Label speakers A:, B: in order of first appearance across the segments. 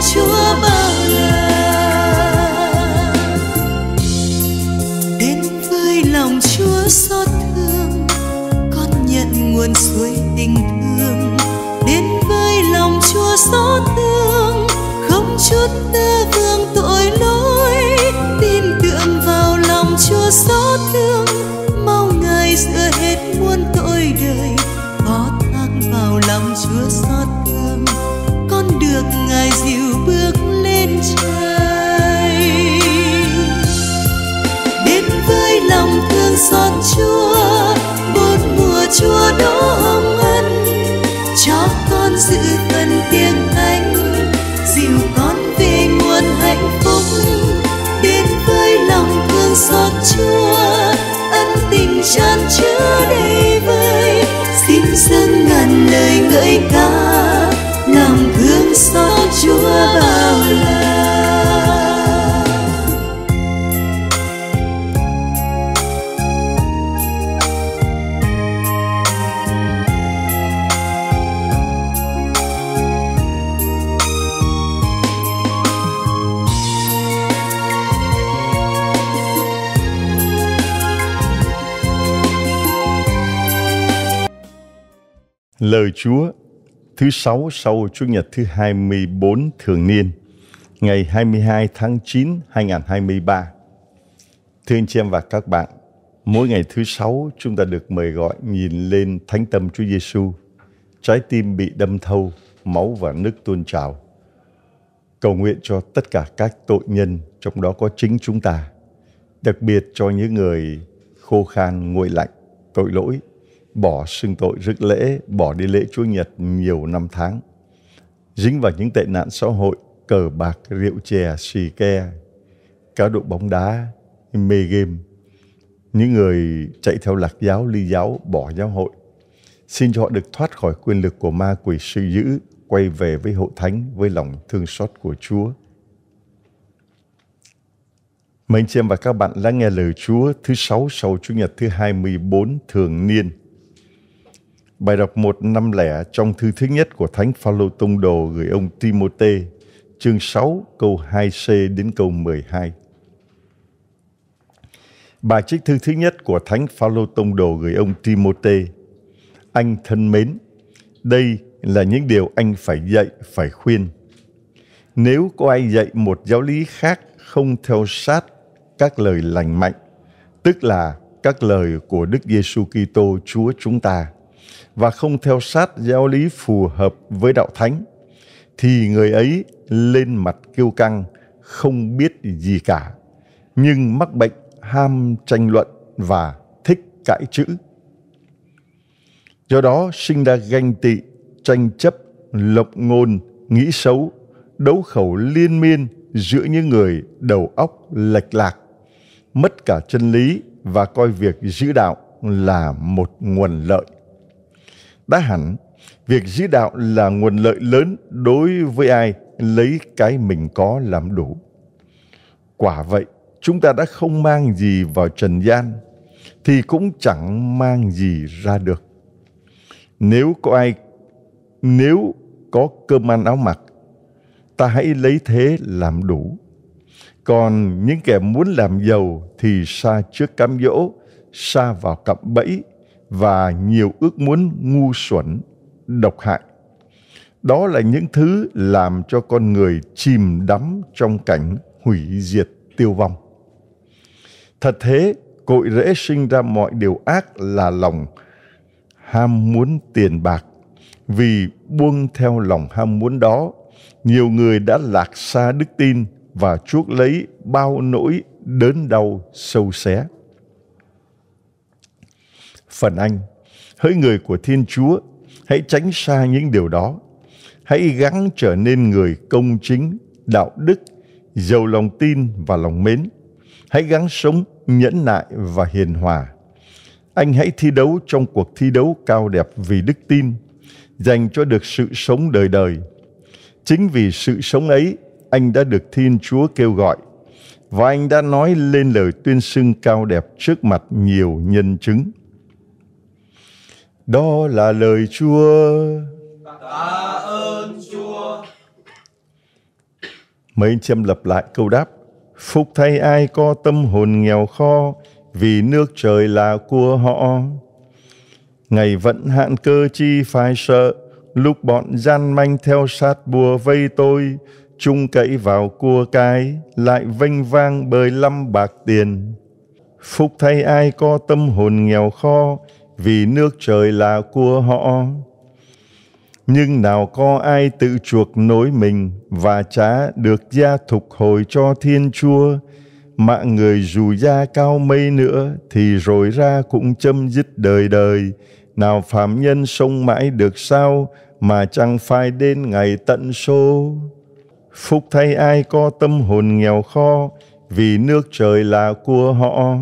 A: 却把。chúa đỗ hồng ân cho con giữ cần tiếng anh dìu con về nguồn hạnh phúc đến với lòng thương xót chúa ân tình tràn chứa đầy vơi xin dâng ngàn lời ngợi ca lòng thương xót chúa bao la
B: Lời Chúa thứ sáu sau Chủ nhật thứ 24 thường niên, ngày 22 tháng 9 2023. Thưa anh chị em và các bạn, mỗi ngày thứ sáu chúng ta được mời gọi nhìn lên thánh tâm Chúa Giêsu, trái tim bị đâm thâu, máu và nước tuôn trào. Cầu nguyện cho tất cả các tội nhân, trong đó có chính chúng ta, đặc biệt cho những người khô khan, nguội lạnh, tội lỗi bỏ xưng tội rước lễ, bỏ đi lễ Chúa Nhật nhiều năm tháng. Dính vào những tệ nạn xã hội, cờ bạc, rượu chè, xì ke, cá độ bóng đá, mê game. Những người chạy theo lạc giáo, ly giáo, bỏ giáo hội. Xin cho họ được thoát khỏi quyền lực của ma quỷ sư dữ, quay về với hội thánh với lòng thương xót của Chúa. Mời anh chị em và các bạn lắng nghe lời Chúa thứ sáu sau Chủ nhật thứ 24 thường niên. Bài đọc 150 trong thư thứ nhất của Thánh Phaolô Tông Đồ gửi ông Timôte chương 6, câu 2C đến câu 12. Bài trích thư thứ nhất của Thánh Phaolô Tông Đồ gửi ông Timôte Anh thân mến, đây là những điều anh phải dạy, phải khuyên. Nếu có ai dạy một giáo lý khác không theo sát các lời lành mạnh, tức là các lời của Đức Giêsu Kitô Chúa chúng ta, và không theo sát giáo lý phù hợp với đạo thánh thì người ấy lên mặt kiêu căng không biết gì cả nhưng mắc bệnh ham tranh luận và thích cãi chữ do đó sinh ra ganh tị tranh chấp lộc ngôn nghĩ xấu đấu khẩu liên miên giữa những người đầu óc lệch lạc mất cả chân lý và coi việc giữ đạo là một nguồn lợi đã hẳn, việc giữ đạo là nguồn lợi lớn đối với ai lấy cái mình có làm đủ. Quả vậy, chúng ta đã không mang gì vào trần gian, thì cũng chẳng mang gì ra được. Nếu có ai, nếu có cơm ăn áo mặc, ta hãy lấy thế làm đủ. Còn những kẻ muốn làm giàu thì xa trước cám dỗ, xa vào cặp bẫy và nhiều ước muốn ngu xuẩn, độc hại. Đó là những thứ làm cho con người chìm đắm trong cảnh hủy diệt tiêu vong. Thật thế, cội rễ sinh ra mọi điều ác là lòng ham muốn tiền bạc. Vì buông theo lòng ham muốn đó, nhiều người đã lạc xa đức tin và chuốc lấy bao nỗi đớn đau sâu xé phần anh hỡi người của thiên chúa hãy tránh xa những điều đó hãy gắng trở nên người công chính đạo đức giàu lòng tin và lòng mến hãy gắng sống nhẫn nại và hiền hòa anh hãy thi đấu trong cuộc thi đấu cao đẹp vì đức tin dành cho được sự sống đời đời chính vì sự sống ấy anh đã được thiên chúa kêu gọi và anh đã nói lên lời tuyên xưng cao đẹp trước mặt nhiều nhân chứng đó là lời Chúa.
A: Tạ ơn Chúa.
B: Mấy anh chị em lặp lại câu đáp. Phúc thay ai có tâm hồn nghèo khó, vì nước trời là của họ. Ngày vẫn hạn cơ chi phải sợ, lúc bọn gian manh theo sát bùa vây tôi, chung cậy vào cua cái, lại vênh vang bởi lăm bạc tiền. Phúc thay ai có tâm hồn nghèo khó vì nước trời là của họ. Nhưng nào có ai tự chuộc nối mình và trả được gia thục hồi cho Thiên Chúa, mạng người dù gia cao mây nữa thì rồi ra cũng châm dứt đời đời. Nào phạm nhân sống mãi được sao mà chẳng phải đến ngày tận số. Phúc thay ai có tâm hồn nghèo kho vì nước trời là của họ.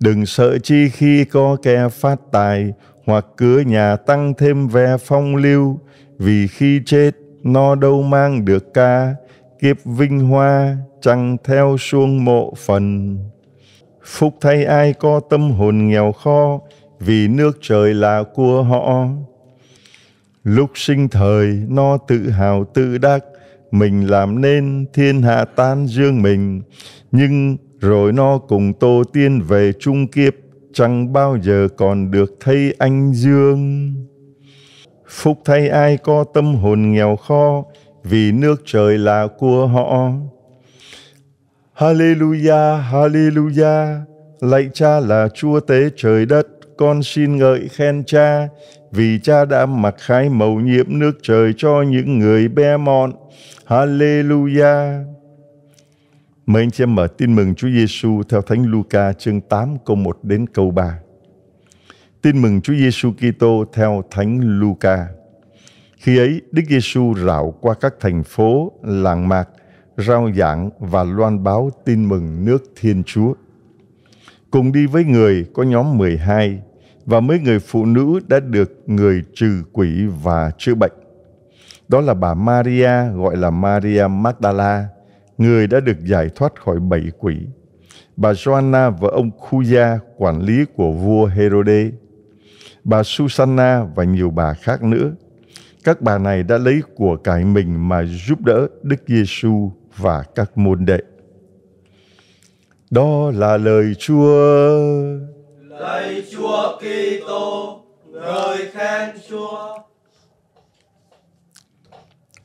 B: Đừng sợ chi khi có kẻ phát tài hoặc cửa nhà tăng thêm ve phong lưu vì khi chết nó đâu mang được ca kiếp vinh hoa chẳng theo suông mộ phần. Phúc thay ai có tâm hồn nghèo khó vì nước trời là của họ. Lúc sinh thời nó tự hào tự đắc mình làm nên thiên hạ tan dương mình nhưng rồi nó cùng tổ Tiên về trung kiếp, chẳng bao giờ còn được thấy anh Dương. Phúc thay ai có tâm hồn nghèo khó, vì nước trời là của họ. Hallelujah, Hallelujah, lạy cha là chúa tế trời đất, con xin ngợi khen cha, vì cha đã mặc khái màu nhiệm nước trời cho những người bé mọn. Hallelujah. Mời anh chị em mở tin mừng Chúa Giêsu theo Thánh Luca chương 8 câu 1 đến câu 3. Tin mừng Chúa Giêsu Kitô theo Thánh Luca. Khi ấy, Đức Giêsu rảo qua các thành phố, làng mạc, rao giảng và loan báo tin mừng nước Thiên Chúa. Cùng đi với người có nhóm 12 và mấy người phụ nữ đã được người trừ quỷ và chữa bệnh. Đó là bà Maria gọi là Maria Magdala, người đã được giải thoát khỏi bảy quỷ. Bà Joanna và ông Khuya, quản lý của vua Herode, bà Susanna và nhiều bà khác nữa. Các bà này đã lấy của cải mình mà giúp đỡ Đức Giêsu và các môn đệ. Đó là lời Chúa. Lạy Chúa Kitô, lời khen Chúa.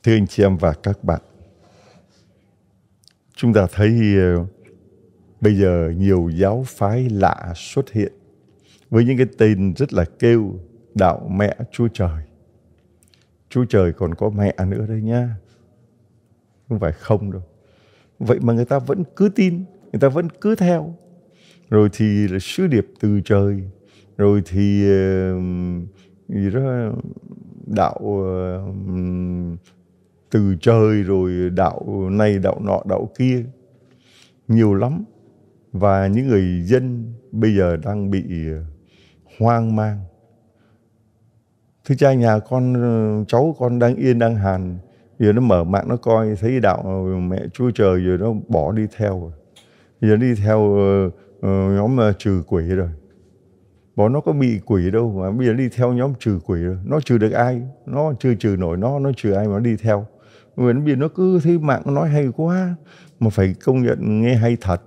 B: Thưa anh chị em và các bạn, chúng ta thấy ờ, bây giờ nhiều giáo phái lạ xuất hiện với những cái tên rất là kêu đạo mẹ chúa trời chúa trời còn có mẹ nữa đây nha không phải không đâu vậy mà người ta vẫn cứ tin người ta vẫn cứ theo rồi thì là sứ điệp từ trời rồi thì ờ, gì đó đạo ờ, từ trời rồi đạo này đạo nọ đạo kia nhiều lắm và những người dân bây giờ đang bị ờ, hoang mang thưa cha nhà con ờ, cháu con đang yên đang hàn giờ nó mở mạng nó coi thấy đạo ờ, mẹ chúa trời rồi nó bỏ đi theo rồi giờ đi theo nhóm uh, trừ quỷ rồi bọn nó có bị quỷ đâu mà bây giờ đi theo nhóm trừ quỷ rồi nó trừ được ai nó chưa trừ nổi nó nó trừ ai mà nó đi theo Nguyễn Bì nó cứ thấy mạng nói hay quá mà phải công nhận nghe hay thật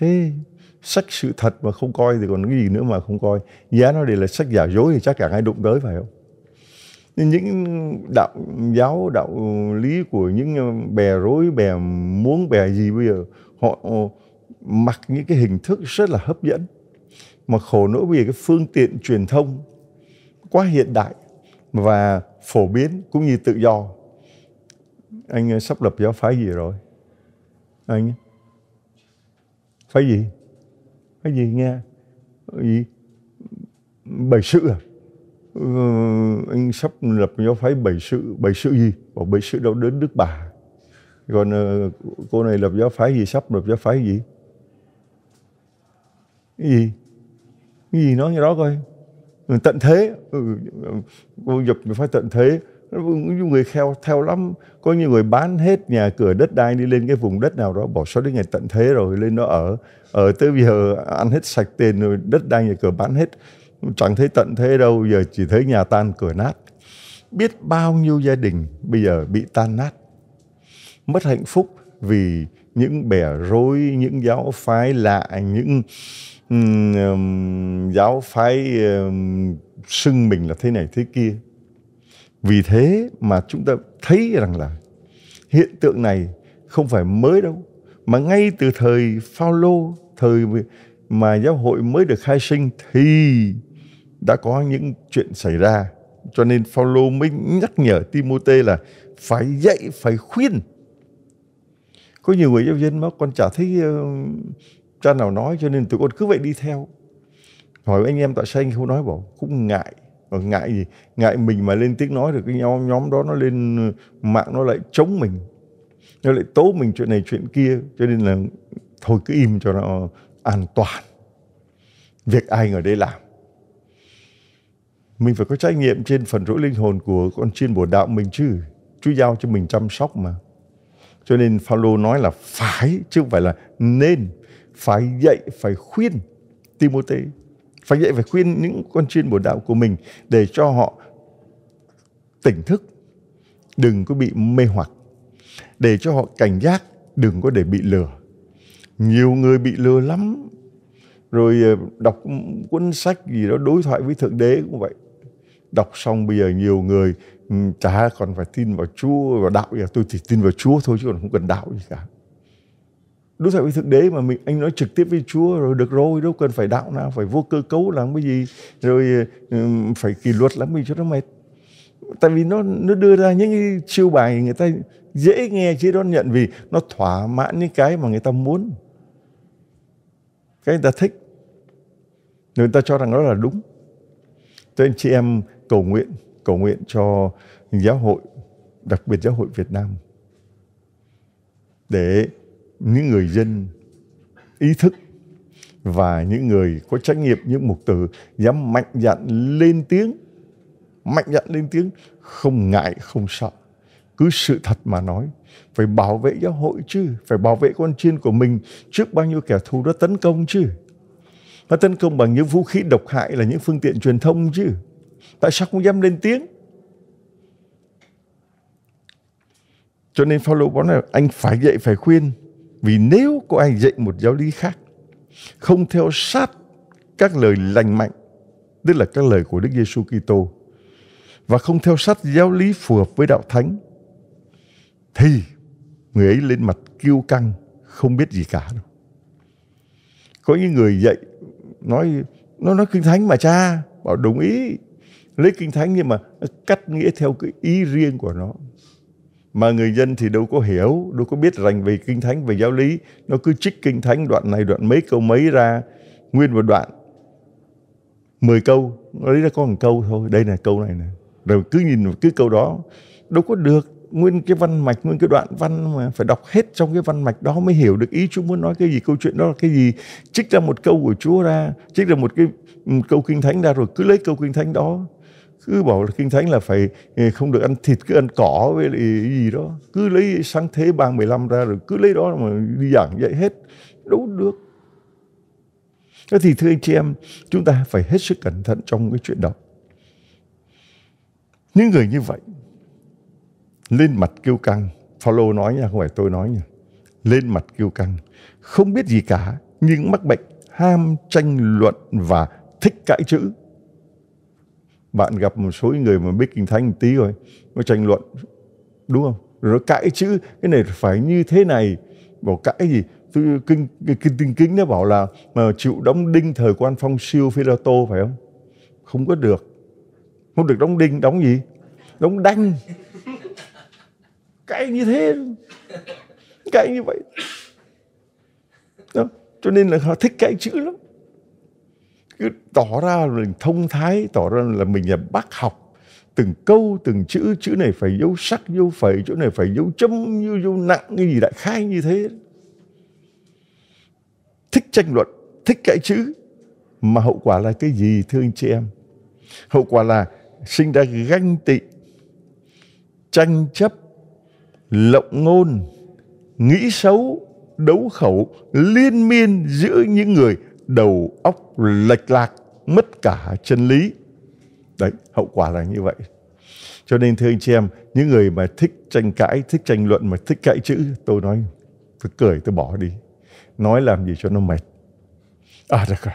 B: thế sách sự thật mà không coi thì còn cái gì nữa mà không coi giá nó để là sách giả dối thì chắc cả ai đụng tới phải không nên những đạo giáo đạo lý của những ờ, bè rối bè muốn bè gì bây giờ họ ờ, mặc những cái hình thức rất là hấp dẫn mà khổ nỗi vì cái phương tiện truyền thông quá hiện đại và phổ biến cũng như tự do anh ờ, sắp lập giáo phái gì rồi anh phái gì phái gì nghe gì bảy sự à ừ, anh sắp lập giáo phái bảy sự bảy sự gì bảo bảy sự đâu đến đức bà còn ờ, cô này lập giáo phái gì sắp lập giáo phái gì cái gì cái gì nói như đó coi ừ, tận thế ừ, cô nhập phải tận thế nhiều người theo theo lắm có những người bán hết nhà cửa đất đai đi lên cái vùng đất nào đó bỏ sót đến ngày tận thế rồi lên nó ở ở tới giờ ăn hết sạch tiền rồi đất đai nhà cửa bán hết chẳng thấy tận thế đâu giờ chỉ thấy nhà tan cửa nát biết bao nhiêu gia đình bây giờ bị tan nát mất hạnh phúc vì những bẻ rối những giáo phái lạ những um, giáo phái um, xưng mình là thế này thế kia vì thế mà chúng ta thấy rằng là hiện tượng này không phải mới đâu mà ngay từ thời Phaolô thời mà giáo hội mới được khai sinh thì đã có những chuyện xảy ra cho nên Phaolô mới nhắc nhở Timôte là phải dạy phải khuyên có nhiều người giáo dân mà con chả thấy uh, cha nào nói cho nên tụi con cứ vậy đi theo hỏi anh em tại sao anh không nói bảo cũng ngại và ờ, ngại gì ngại mình mà lên tiếng nói được cái nhóm nhóm đó nó lên ừ, mạng nó lại chống mình nó lại tố mình chuyện này chuyện kia cho nên là thôi cứ im cho nó an toàn việc ai ở đây làm mình phải có trách nhiệm trên phần rỗi linh hồn của con chiên bổ đạo mình chứ Chúa giao cho mình chăm sóc mà cho nên Phaolô nói là phải chứ không phải là nên phải dạy phải khuyên Timôthée phải vậy phải khuyên những con chiên bổ đạo của mình để cho họ tỉnh thức, đừng có bị mê hoặc, để cho họ cảnh giác, đừng có để bị lừa. Nhiều người bị lừa lắm, rồi ờ, đọc cuốn sách gì đó đối thoại với Thượng Đế cũng vậy. Đọc xong bây giờ nhiều người ừ, chả còn phải tin vào Chúa, vào đạo, tôi chỉ tin vào Chúa thôi chứ còn không cần đạo gì cả đúng thoại với thực tế mà mình anh nói trực tiếp với Chúa rồi được rồi đâu cần phải đạo nào phải vô cơ cấu làm cái gì rồi ờ, phải kỷ luật lắm mình cho nó mệt tại vì nó nó đưa ra những cái chiêu bài người ta dễ nghe chứ đón nhận vì nó thỏa mãn những cái mà người ta muốn cái người ta thích người ta cho rằng đó là đúng cho anh chị em cầu nguyện cầu nguyện cho giáo hội đặc biệt giáo hội Việt Nam để những người dân ý thức và những người có trách nhiệm những mục tử dám mạnh dạn lên tiếng mạnh dạn lên tiếng không ngại không sợ cứ sự thật mà nói phải bảo vệ giáo hội chứ phải bảo vệ con chiên của mình trước bao nhiêu kẻ thù đó tấn công chứ nó tấn công bằng những vũ khí độc hại là những phương tiện truyền thông chứ tại sao không dám lên tiếng cho nên Paulo bảo là anh phải dạy phải khuyên vì nếu có ai dạy một giáo lý khác, không theo sát các lời lành mạnh, tức là các lời của Đức Giêsu Kitô và không theo sát giáo lý phù hợp với đạo thánh thì người ấy lên mặt kiêu căng không biết gì cả đâu có những người dạy nói nó nói kinh thánh mà cha bảo đồng ý lấy kinh thánh nhưng mà cắt nghĩa theo cái ý riêng của nó mà người dân thì đâu có hiểu đâu có biết rành về kinh thánh về giáo lý nó cứ trích kinh thánh đoạn này đoạn mấy câu mấy ra nguyên một đoạn mười câu nó lấy ra có một câu thôi đây là câu này nè rồi cứ nhìn cứ câu đó đâu có được nguyên cái văn mạch nguyên cái đoạn văn mà phải đọc hết trong cái văn mạch đó mới hiểu được ý Chúa muốn nói cái gì câu chuyện đó là cái gì trích ra một câu của Chúa ra trích ra một cái một câu kinh thánh ra rồi cứ lấy câu kinh thánh đó cứ bảo là kinh thánh là phải ừ, không được ăn thịt cứ ăn cỏ với lại gì đó cứ lấy sáng thế ba mười lăm ra rồi cứ lấy đó mà đi giảng dạy hết đâu được thế thì thưa anh chị em chúng ta phải hết sức cẩn thận trong cái chuyện đó những người như vậy lên mặt kêu căng follow nói nha không phải tôi nói nha lên mặt kêu căng không biết gì cả nhưng mắc bệnh ham tranh luận và thích cãi chữ bạn gặp một số người mà biết kinh thánh một tí rồi nó tranh luận đúng không rồi nó cãi chữ cái này phải như thế này bảo cãi gì tôi kinh kinh tinh kính nó bảo là mà chịu đóng đinh thời quan phong siêu phi tô phải không không có được không được đóng đinh đóng gì đóng đanh cãi như thế cãi như vậy đó cho nên là họ thích cãi chữ lắm cứ tỏ ra mình thông thái tỏ ra là mình là bác học từng câu từng chữ chữ này phải dấu sắc dấu phẩy chỗ này phải dấu chấm dấu, dấu nặng cái gì đại khai như thế thích tranh luận thích cãi chữ mà hậu quả là cái gì thưa anh chị em hậu quả là sinh ra ganh tị tranh chấp lộng ngôn nghĩ xấu đấu khẩu liên miên giữa những người đầu óc lệch lạc, mất cả chân lý. Đấy, hậu quả là như vậy. Cho nên thưa anh chị em, những người mà thích tranh cãi, thích tranh luận mà thích cãi chữ, tôi nói, tôi cười, tôi bỏ đi. Nói làm gì cho nó mệt. À, được rồi.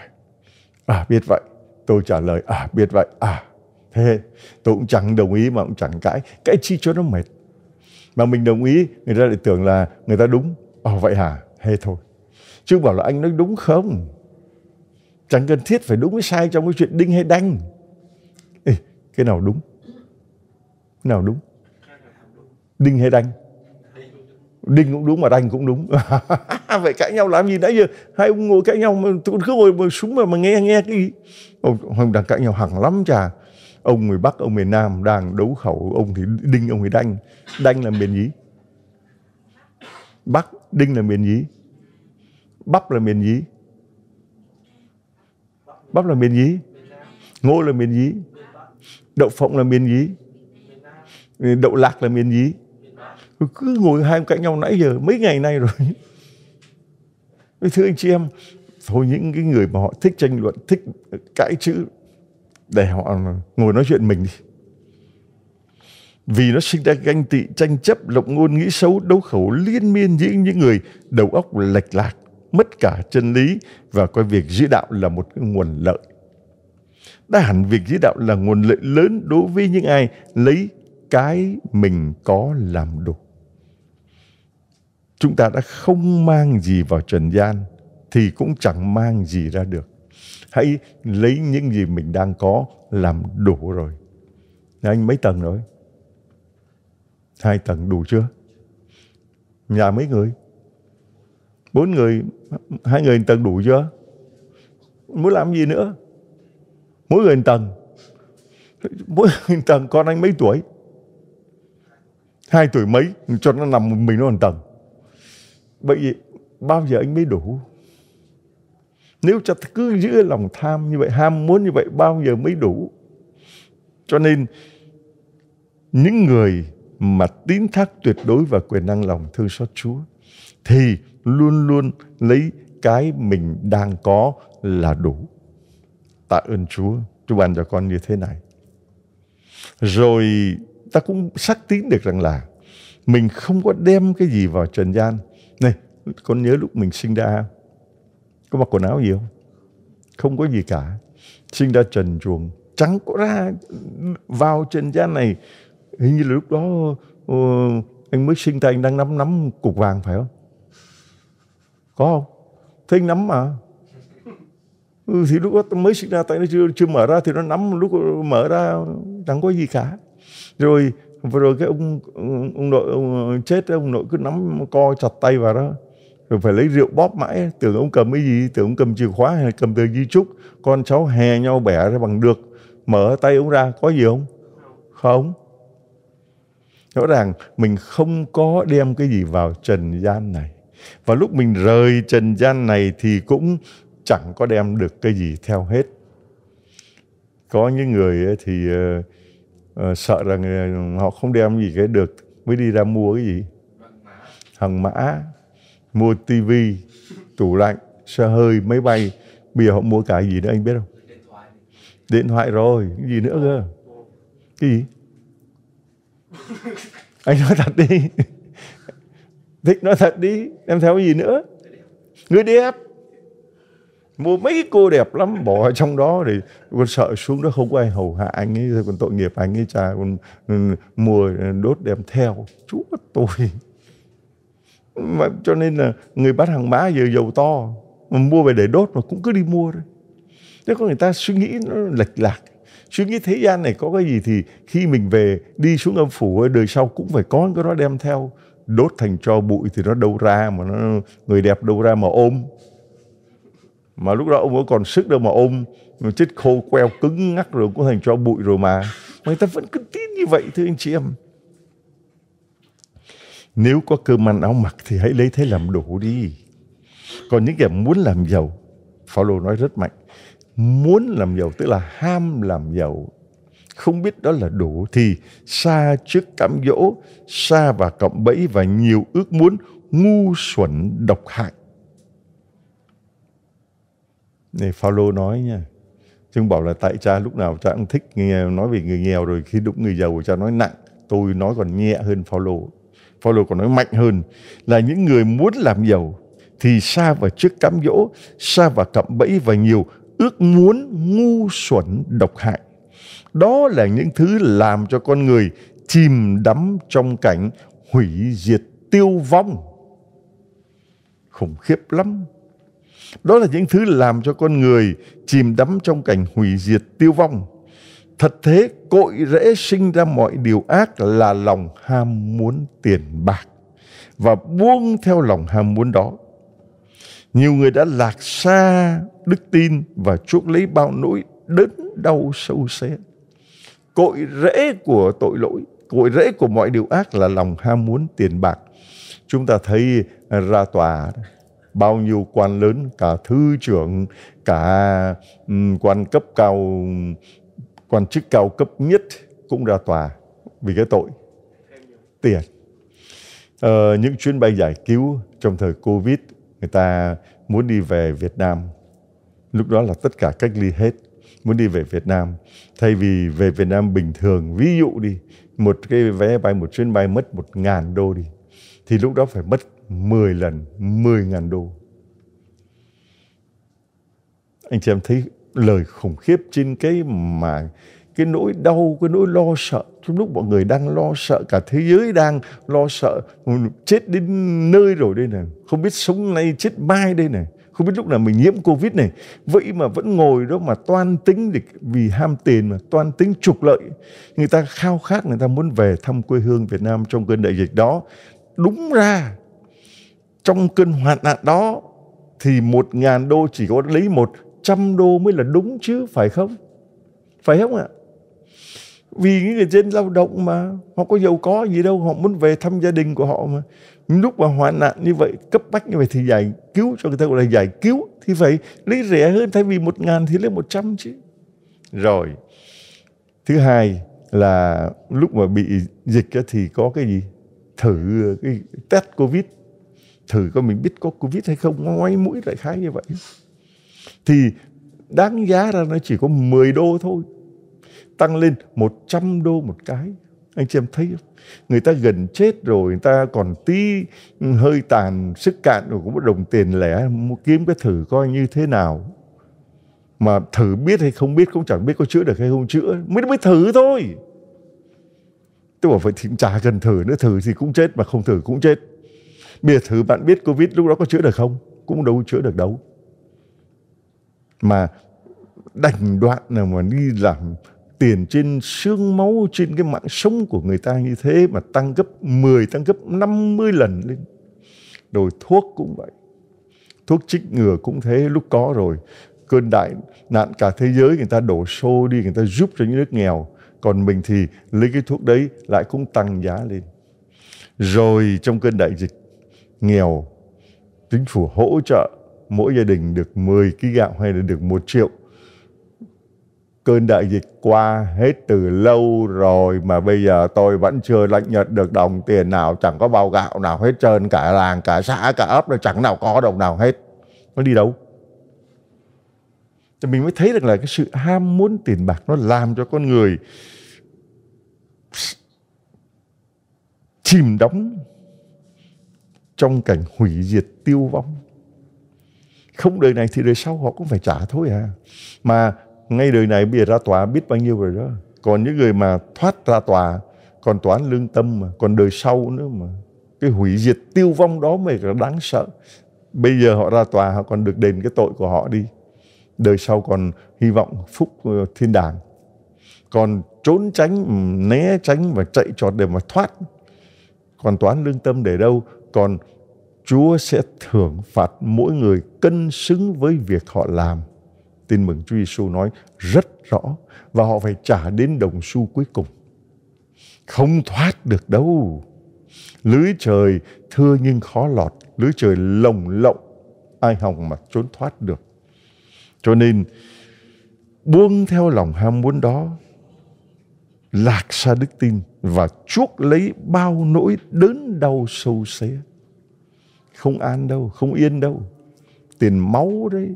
B: À, biết vậy. Tôi trả lời, à, biết vậy. À, thế. Tôi cũng chẳng đồng ý mà cũng chẳng cãi. Cãi chi cho nó mệt. Mà mình đồng ý, người ta lại tưởng là người ta đúng. Ồ, vậy hả? Thế thôi. Chứ bảo là anh nói đúng không? chẳng cần thiết phải đúng với sai trong cái chuyện đinh hay đanh Ê, cái nào đúng cái nào đúng đinh hay đanh đinh cũng đúng mà đanh cũng đúng vậy cãi nhau làm gì nãy giờ hai ông ngồi cãi nhau mà tôi cứ ngồi mà súng mà, mà nghe nghe cái ông, ông đang cãi nhau hẳn lắm chà ông người bắc ông miền nam đang đấu khẩu ông thì đinh ông thì đanh đanh là miền gì bắc đinh là miền gì bắp là miền gì bắp là miền gì ngô là miền gì đậu phộng là miền gì đậu lạc là miền gì cứ ngồi hai cạnh nhau nãy giờ mấy ngày nay rồi thưa anh chị em thôi những cái người mà họ thích tranh luận thích cãi chữ để họ ngồi nói chuyện mình đi vì nó sinh ra ganh tị tranh chấp lộng ngôn nghĩ xấu đấu khẩu liên miên những những người đầu óc lệch lạc mất cả chân lý và coi việc giữ đạo là một nguồn lợi. Đã hẳn việc giữ đạo là nguồn lợi lớn đối với những ai lấy cái mình có làm đủ. Chúng ta đã không mang gì vào trần gian thì cũng chẳng mang gì ra được. Hãy lấy những gì mình đang có làm đủ rồi. Nhà anh mấy tầng rồi? Hai tầng đủ chưa? Nhà mấy người? bốn người hai người tầng đủ chưa muốn làm gì nữa mỗi người tầng mỗi người tầng con anh mấy tuổi hai tuổi mấy cho nó nằm mình nó còn tầng bởi bao giờ anh mới đủ nếu cho cứ giữ lòng tham như vậy ham muốn như vậy bao giờ mới đủ cho nên những người mà tín thác tuyệt đối vào quyền năng lòng thương xót Chúa thì luôn luôn lấy cái mình đang có là đủ. Tạ ơn Chúa, Chúa ban cho con như thế này. Rồi ta cũng xác tín được rằng là mình không có đem cái gì vào trần gian. Này, con nhớ lúc mình sinh ra có mặc quần áo gì không? Không có gì cả. Sinh ra trần chuồng, trắng có ra vào trần gian này. Hình như là lúc đó anh mới sinh ra anh đang nắm nắm cục vàng phải không? Có không? Thinh nắm mà. Ừ, thì lúc đó mới sinh ra tại nó chưa, chưa mở ra thì nó nắm lúc mở ra chẳng có gì cả rồi vừa rồi cái ông ông nội ông chết ông nội cứ nắm co chặt tay vào đó rồi phải lấy rượu bóp mãi tưởng ông cầm cái gì tưởng ông cầm chìa khóa hay cầm tờ di chúc con cháu hè nhau bẻ ra bằng được mở tay ông ra có gì không không rõ ràng mình không có đem cái gì vào trần gian này và lúc mình rời trần gian này thì cũng chẳng có đem được cái gì theo hết. Có những người thì ờ, ờ, sợ rằng ờ, họ không đem gì cái được mới đi ra mua cái gì. Hàng mã, mua tivi, tủ lạnh, xe hơi, máy bay. Bây giờ họ mua cả gì nữa anh biết không? Điện thoại rồi, cái gì nữa cơ? Cái gì? anh nói thật đi thích nói thật đi em theo gì nữa người đẹp mua mấy cô đẹp lắm bỏ ở trong đó thì con sợ xuống đó không có ai hầu hạ anh ấy rồi còn tội nghiệp anh ấy cha còn ừ, mua ừ, đốt đem theo chúa tôi mà cho nên là người bán hàng mã giờ giàu to mà mua về để đốt mà cũng cứ đi mua thôi thế có người ta suy nghĩ nó lệch lạc suy nghĩ thế gian này có cái gì thì khi mình về đi xuống âm phủ đời sau cũng phải có cái đó đem theo đốt thành cho bụi thì nó đâu ra mà nó người đẹp đâu ra mà ôm mà lúc đó ông có còn sức đâu mà ôm mà chết khô queo cứng ngắc rồi cũng thành cho bụi rồi mà người ta vẫn cứ tin như vậy thưa anh chị em nếu có cơm ăn áo mặc thì hãy lấy thế làm đủ đi còn những kẻ muốn làm giàu Phaolô nói rất mạnh muốn làm giàu tức là ham làm giàu không biết đó là đủ thì xa trước cám dỗ, xa và cọng bẫy và nhiều ước muốn ngu xuẩn độc hại. Này Phaolô nói nha, chúng bảo là tại cha lúc nào cha cũng thích nghe nói về người nghèo rồi khi đụng người giàu cha nói nặng, tôi nói còn nhẹ hơn Phaolô. Phaolô còn nói mạnh hơn là những người muốn làm giàu thì xa và trước cám dỗ, xa và cạm bẫy và nhiều ước muốn ngu xuẩn độc hại. Đó là những thứ làm cho con người chìm đắm trong cảnh hủy diệt tiêu vong. Khủng khiếp lắm. Đó là những thứ làm cho con người chìm đắm trong cảnh hủy diệt tiêu vong. Thật thế, cội rễ sinh ra mọi điều ác là lòng ham muốn tiền bạc và buông theo lòng ham muốn đó. Nhiều người đã lạc xa đức tin và chuốc lấy bao nỗi đớn đau sâu xé cội rễ của tội lỗi cội rễ của mọi điều ác là lòng ham muốn tiền bạc chúng ta thấy à, ra tòa bao nhiêu quan lớn cả thư trưởng cả quan cấp cao quan chức cao cấp nhất cũng ra tòa vì cái tội tiền ờ, những chuyến bay giải cứu trong thời covid người ta muốn đi về việt nam lúc đó là tất cả cách ly hết muốn đi về Việt Nam thay vì về Việt Nam bình thường ví dụ đi một cái vé bay một chuyến bay mất một ngàn đô đi thì lúc đó phải mất 10 lần 10 ngàn đô anh chị em thấy lời khủng khiếp trên cái mà cái nỗi đau cái nỗi lo sợ trong lúc mọi người đang lo sợ cả thế giới đang lo sợ chết đến nơi rồi đây này không biết sống nay chết mai đây này không biết lúc nào mình nhiễm covid này vậy mà vẫn ngồi đó mà toan tính để vì ham tiền mà toan tính trục lợi người ta khao khát người ta muốn về thăm quê hương Việt Nam trong cơn đại dịch đó đúng ra trong cơn hoạn nạn đó thì một ngàn đô chỉ có lấy một trăm đô mới là đúng chứ phải không phải không ạ vì những người dân lao động mà họ có giàu có gì đâu họ muốn về thăm gia đình của họ mà lúc mà hoạn nạn như vậy cấp bách như vậy thì giải cứu cho người ta gọi là giải cứu thì phải lấy rẻ hơn thay vì một ngàn thì lấy một trăm chứ rồi thứ hai là lúc mà bị dịch thì có cái gì thử cái test covid thử coi mình biết có covid hay không ngoái mũi lại khái như vậy thì đáng giá ra nó chỉ có 10 đô thôi tăng lên 100 đô một cái. Anh chị em thấy không? Người ta gần chết rồi, người ta còn tí hơi tàn, sức cạn rồi cũng có đồng tiền lẻ, kiếm cái thử coi như thế nào. Mà thử biết hay không biết cũng chẳng biết có chữa được hay không chữa, mới mới thử thôi. Tôi bảo phải thỉnh trả cần thử nữa, thử thì cũng chết mà không thử cũng chết. Bây giờ thử bạn biết Covid lúc đó có chữa được không? Cũng đâu chữa được đâu. Mà đành đoạn nào mà đi làm tiền trên xương máu trên cái mạng sống của người ta như thế mà tăng gấp 10 tăng gấp 50 lần lên rồi thuốc cũng vậy thuốc chích ngừa cũng thế lúc có rồi cơn đại nạn cả thế giới người ta đổ xô đi người ta giúp cho những nước nghèo còn mình thì lấy cái thuốc đấy lại cũng tăng giá lên rồi trong cơn đại dịch nghèo chính phủ hỗ trợ mỗi gia đình được 10 kg gạo hay là được 1 triệu cơn đại dịch qua hết từ lâu rồi mà bây giờ tôi vẫn chưa lãnh nhận được đồng tiền nào, chẳng có bao gạo nào hết trơn, cả làng, cả xã, cả ấp, đâu chẳng nào có đồng nào hết. Nó đi đâu? Thì mình mới thấy được là cái sự ham muốn tiền bạc nó làm cho con người chìm đắm trong cảnh hủy diệt tiêu vong. Không đời này thì đời sau họ cũng phải trả thôi à. Mà ngay đời này bây giờ ra tòa biết bao nhiêu rồi đó còn những người mà thoát ra tòa còn toán lương tâm mà còn đời sau nữa mà cái hủy diệt tiêu vong đó mới là đáng sợ bây giờ họ ra tòa họ còn được đền cái tội của họ đi đời sau còn hy vọng phúc ờ, thiên đàng còn trốn tránh né tránh và chạy trọt để mà thoát còn toán lương tâm để đâu còn chúa sẽ thưởng phạt mỗi người cân xứng với việc họ làm Tin mừng Chúa Giêsu nói rất rõ và họ phải trả đến đồng xu cuối cùng. Không thoát được đâu. Lưới trời thưa nhưng khó lọt, lưới trời lồng lộng, ai hòng mà trốn thoát được. Cho nên buông theo lòng ham muốn đó lạc xa đức tin và chuốc lấy bao nỗi đớn đau sâu xé. Không an đâu, không yên đâu. Tiền máu đấy,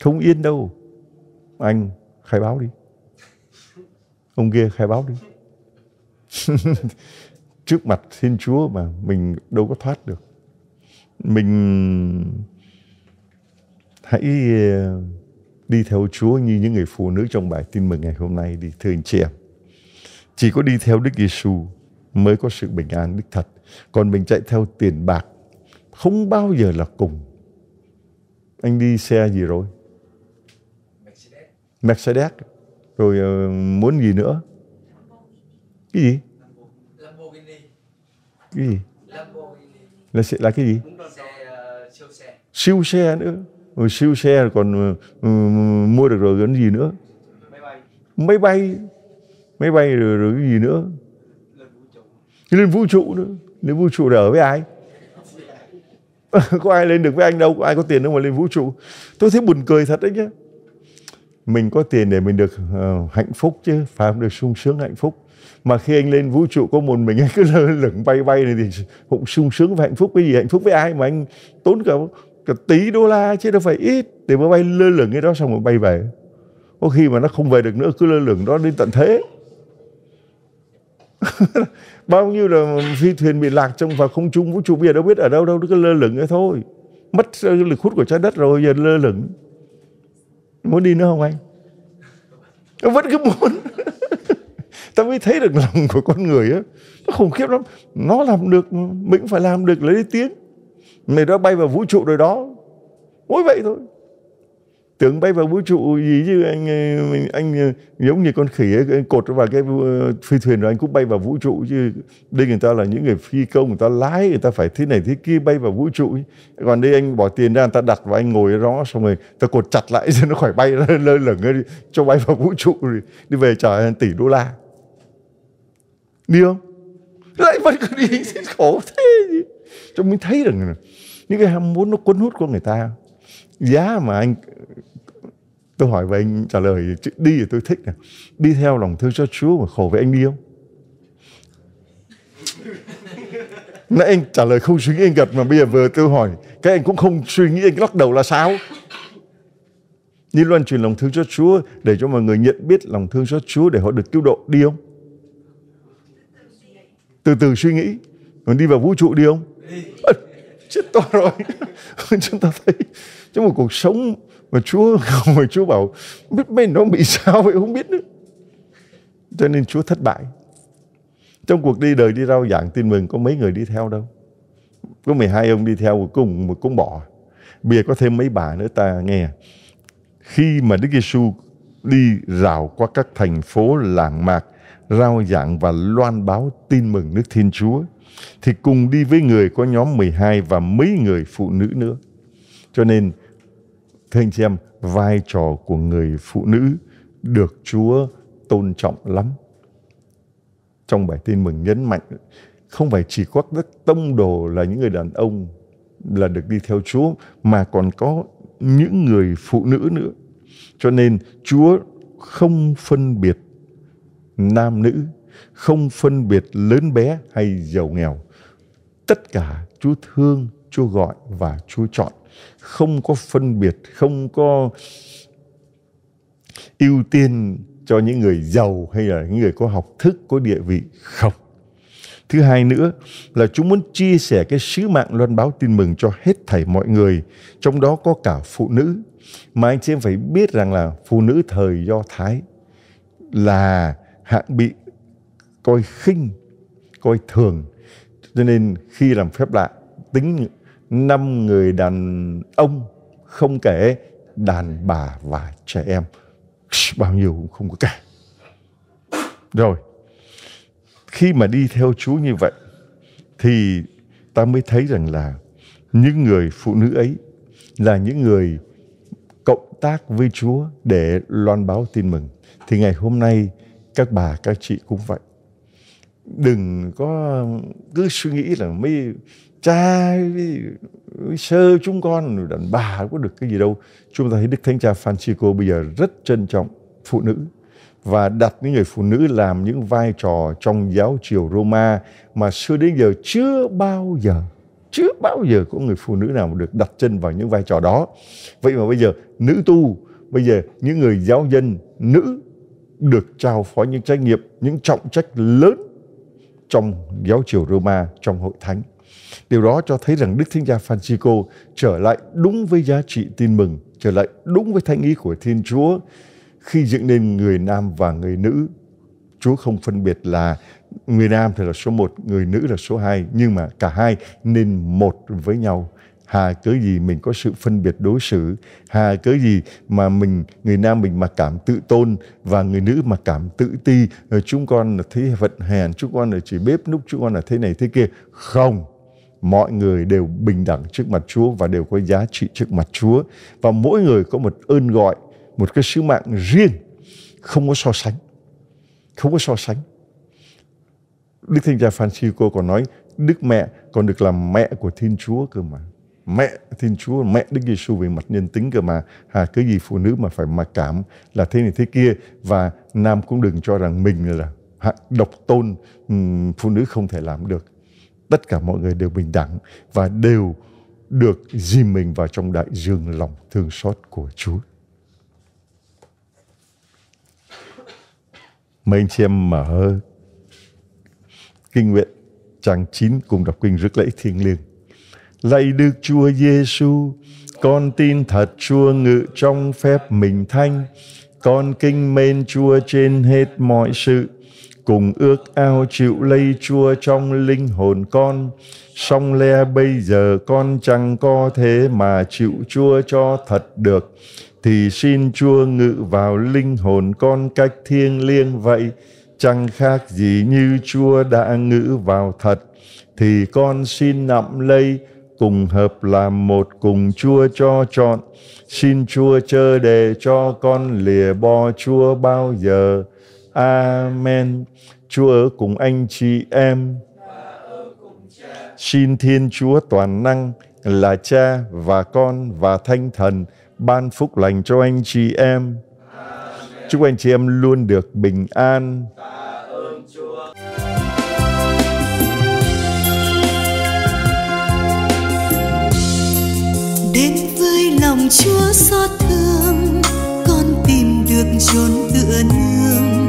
B: không yên đâu. Anh khai báo đi. Ông kia khai báo đi. Trước mặt Thiên Chúa mà mình đâu có thoát được. Mình hãy ờ, đi theo Chúa như những người phụ nữ trong bài tin mừng ngày hôm nay đi thưa anh chị em. Chỉ có đi theo Đức Giêsu mới có sự bình an đích thật. Còn mình chạy theo tiền bạc không bao giờ là cùng. Anh đi xe gì rồi? Mercedes rồi ờ, muốn gì nữa cái gì cái gì là sẽ là cái gì siêu xe nữa rồi siêu xe còn ờ, ừ, mua được rồi cái gì nữa máy bay máy bay rồi, rồi cái gì nữa lên vũ trụ nữa lên vũ trụ là ở với ai có ai lên được với anh đâu có ai có tiền đâu mà lên vũ trụ tôi thấy buồn cười thật đấy nhé mình có tiền để mình được uh, hạnh phúc chứ phải không được sung sướng hạnh phúc mà khi anh lên vũ trụ có một mình anh cứ lơ lửng bay bay này thì cũng sung sướng và hạnh phúc cái gì hạnh phúc với ai mà anh tốn cả cả tỷ đô la chứ đâu phải ít để mà bay lơ lửng cái đó xong rồi bay về có khi mà nó không về được nữa cứ lơ lửng đó đến tận thế bao nhiêu là phi thuyền bị lạc trong và không trung vũ trụ bây giờ đâu biết ở đâu đâu nó cứ lơ lửng thế thôi mất lực hút của trái đất rồi giờ lơ lửng Muốn đi nữa không anh? Nó vẫn cứ muốn. ta mới thấy được lòng của con người á. Nó khủng khiếp lắm. Nó làm được, mình cũng phải làm được lấy tiếng. Mày đã bay vào vũ trụ rồi đó. Mỗi vậy thôi tưởng bay vào vũ trụ gì chứ anh ờ, anh ờ, giống như con khỉ ấy, cột vào cái ờ, phi thuyền rồi anh cũng bay vào vũ trụ chứ đây người ta là những người phi công người ta lái người ta phải thế này thế kia bay vào vũ trụ còn đây anh bỏ tiền ra người ta đặt và anh ngồi đó xong rồi ta cột chặt lại cho nó khỏi bay ra lơ lửng ấy, cho bay vào vũ trụ rồi đi về trả hàng tỷ đô la đi không lại vẫn cứ đi khổ thế gì cho mình thấy rằng những cái ham muốn nó cuốn hút của người ta giá mà anh Tôi hỏi với anh trả lời chữ đi thì tôi thích này. Đi theo lòng thương cho Chúa mà khổ với anh đi không? Nãy anh trả lời không suy nghĩ anh gật mà bây giờ vừa tôi hỏi các anh cũng không suy nghĩ anh lắc đầu là sao? Đi loan truyền lòng thương cho Chúa để cho mọi người nhận biết lòng thương cho Chúa để họ được cứu độ đi không? Từ từ suy nghĩ. Còn đi vào vũ trụ đi không? À, chết to rồi. Chúng ta thấy trong một cuộc sống mà Chúa mà Chúa bảo biết mình nó bị sao vậy không biết nữa cho nên Chúa thất bại trong cuộc đi đời đi rao giảng tin mừng có mấy người đi theo đâu có 12 ông đi theo cùng mà cũng bỏ bây có thêm mấy bà nữa ta nghe khi mà Đức Giêsu đi rào qua các thành phố làng mạc rao giảng và loan báo tin mừng nước Thiên Chúa thì cùng đi với người có nhóm 12 và mấy người phụ nữ nữa cho nên Thưa anh chị em, vai trò của người phụ nữ được Chúa tôn trọng lắm. Trong bài tin mừng nhấn mạnh, không phải chỉ có các tông đồ là những người đàn ông là được đi theo Chúa, mà còn có những người phụ nữ nữa. Cho nên Chúa không phân biệt nam nữ, không phân biệt lớn bé hay giàu nghèo. Tất cả Chúa thương, Chúa gọi và Chúa chọn không có phân biệt không có ưu tiên cho những người giàu hay là những người có học thức có địa vị không thứ hai nữa là chúng muốn chia sẻ cái sứ mạng loan báo tin mừng cho hết thảy mọi người trong đó có cả phụ nữ mà anh chị em phải biết rằng là phụ nữ thời do thái là hạng bị coi khinh coi thường cho nên khi làm phép lạ tính năm người đàn ông không kể đàn bà và trẻ em bao nhiêu cũng không có kể rồi khi mà đi theo Chúa như vậy thì ta mới thấy rằng là những người phụ nữ ấy là những người cộng tác với Chúa để loan báo tin mừng. Thì ngày hôm nay các bà các chị cũng vậy. Đừng có cứ suy nghĩ là mấy cha sơ chúng con đàn bà có được cái gì đâu chúng ta thấy đức thánh cha Francisco bây giờ rất trân trọng phụ nữ và đặt những người phụ nữ làm những vai trò trong giáo triều Roma mà xưa đến giờ chưa bao giờ chưa bao giờ có người phụ nữ nào được đặt chân vào những vai trò đó vậy mà bây giờ nữ tu bây giờ những người giáo dân nữ được trao phó những trách nhiệm những trọng trách lớn trong giáo triều Roma trong hội thánh Điều đó cho thấy rằng Đức Thánh Cha Francisco trở lại đúng với giá trị tin mừng, trở lại đúng với thánh ý của Thiên Chúa khi dựng nên người nam và người nữ. Chúa không phân biệt là người nam thì là số một, người nữ là số hai, nhưng mà cả hai nên một với nhau hà cớ gì mình có sự phân biệt đối xử hà cớ gì mà mình người nam mình mà cảm tự tôn và người nữ mà cảm tự ti ờ, chúng con là thế vận hèn chúng con là chỉ bếp núc chúng con là thế này thế kia không mọi người đều bình đẳng trước mặt Chúa và đều có giá trị trước mặt Chúa và mỗi người có một ơn gọi một cái sứ mạng riêng không có so sánh không có so sánh Đức Thánh Cha Francisco còn nói Đức Mẹ còn được làm mẹ của Thiên Chúa cơ mà mẹ Thiên Chúa, mẹ Đức Giêsu về mặt nhân tính cơ mà hà cái gì phụ nữ mà phải mặc cảm là thế này thế kia và nam cũng đừng cho rằng mình là độc tôn phụ nữ không thể làm được tất cả mọi người đều bình đẳng và đều được dìm mình vào trong đại dương lòng thương xót của Chúa. Mấy anh chị em mở kinh nguyện trang 9 cùng đọc kinh rước lễ thiêng liêng. Lạy Đức Chúa Giêsu, con tin thật Chúa ngự trong phép mình thanh, con kinh mến Chúa trên hết mọi sự cùng ước ao chịu lây chua trong linh hồn con song le bây giờ con chẳng có thế mà chịu chua cho thật được thì xin chua ngự vào linh hồn con cách thiêng liêng vậy chẳng khác gì như chua đã ngự vào thật thì con xin nặm lây cùng hợp làm một cùng chua cho trọn xin chua chơ đề cho con lìa bo chua bao giờ Amen. Chúa ở cùng anh chị em. Xin Thiên Chúa toàn năng là Cha và Con và Thanh Thần ban phúc lành cho anh chị em. Chúc anh chị em luôn được bình an.
A: Đến với lòng Chúa xót thương, con tìm được chốn tựa nương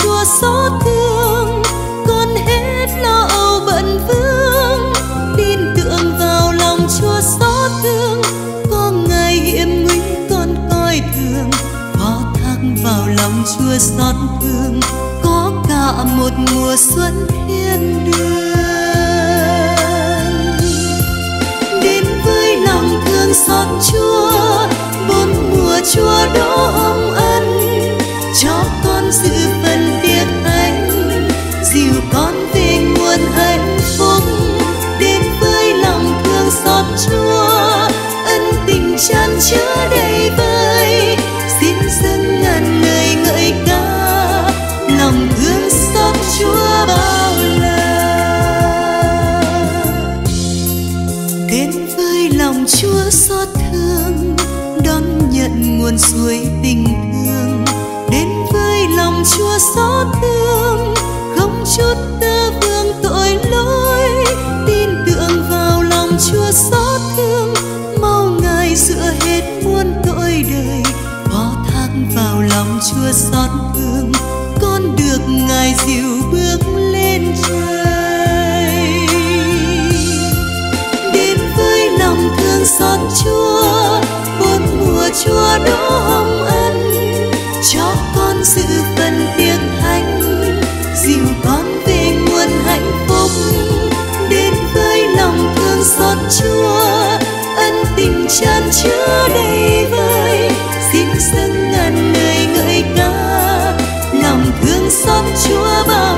A: chúa xót thương con hết lo âu bận vương tin tưởng vào lòng chúa xót thương có ngày hiểm nguy con coi thường phó thác vào lòng chúa xót thương có cả một mùa xuân thiên đường đến với lòng thương xót chúa bốn mùa chúa đổ ông ân cho sự phân biệt anh dìu con về nguồn hạnh 求把。